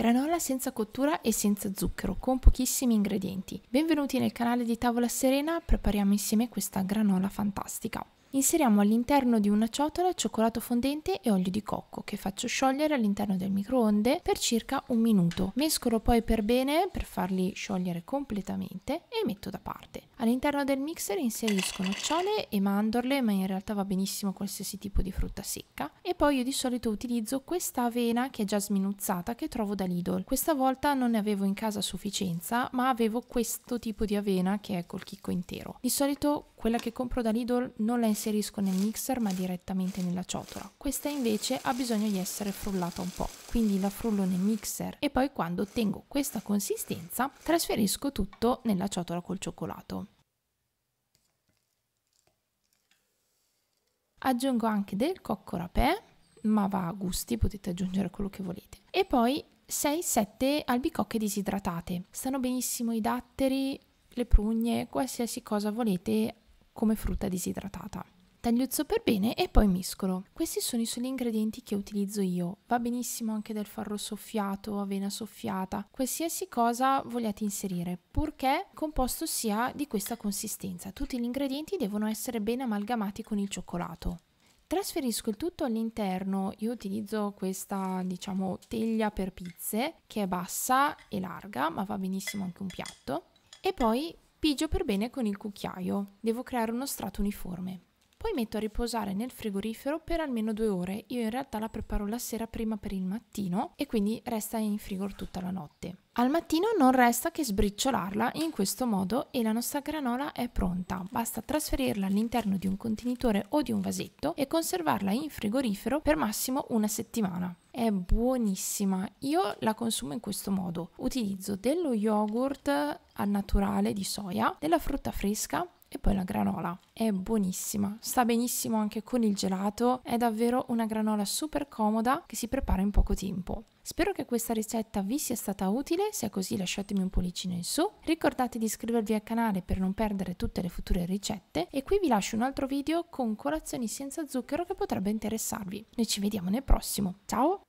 Granola senza cottura e senza zucchero, con pochissimi ingredienti. Benvenuti nel canale di Tavola Serena, prepariamo insieme questa granola fantastica. Inseriamo all'interno di una ciotola cioccolato fondente e olio di cocco che faccio sciogliere all'interno del microonde per circa un minuto. Mescolo poi per bene per farli sciogliere completamente e metto da parte. All'interno del mixer inserisco nocciole e mandorle, ma in realtà va benissimo qualsiasi tipo di frutta secca. E poi io di solito utilizzo questa avena che è già sminuzzata che trovo da Lidl. Questa volta non ne avevo in casa a sufficienza, ma avevo questo tipo di avena che è col chicco intero. Di solito quella che compro da Lidl non la inserisco nel mixer ma direttamente nella ciotola. Questa invece ha bisogno di essere frullata un po', quindi la frullo nel mixer e poi quando ottengo questa consistenza trasferisco tutto nella ciotola col cioccolato. Aggiungo anche del cocco rapè, ma va a gusti, potete aggiungere quello che volete. E poi 6-7 albicocche disidratate. Stanno benissimo i datteri, le prugne, qualsiasi cosa volete come frutta disidratata. Tagliuzzo per bene e poi miscolo. Questi sono i soli ingredienti che utilizzo io. Va benissimo anche del farro soffiato, avena soffiata, qualsiasi cosa vogliate inserire, purché il composto sia di questa consistenza. Tutti gli ingredienti devono essere ben amalgamati con il cioccolato. Trasferisco il tutto all'interno, io utilizzo questa diciamo teglia per pizze che è bassa e larga, ma va benissimo anche un piatto. E poi Pigio per bene con il cucchiaio, devo creare uno strato uniforme. Poi metto a riposare nel frigorifero per almeno due ore. Io in realtà la preparo la sera prima per il mattino e quindi resta in frigor tutta la notte. Al mattino non resta che sbriciolarla in questo modo e la nostra granola è pronta. Basta trasferirla all'interno di un contenitore o di un vasetto e conservarla in frigorifero per massimo una settimana. È buonissima, io la consumo in questo modo. Utilizzo dello yogurt al naturale di soia, della frutta fresca, e poi la granola è buonissima, sta benissimo anche con il gelato, è davvero una granola super comoda che si prepara in poco tempo. Spero che questa ricetta vi sia stata utile, se è così lasciatemi un pollicino in su, ricordate di iscrivervi al canale per non perdere tutte le future ricette e qui vi lascio un altro video con colazioni senza zucchero che potrebbe interessarvi. Noi ci vediamo nel prossimo, ciao!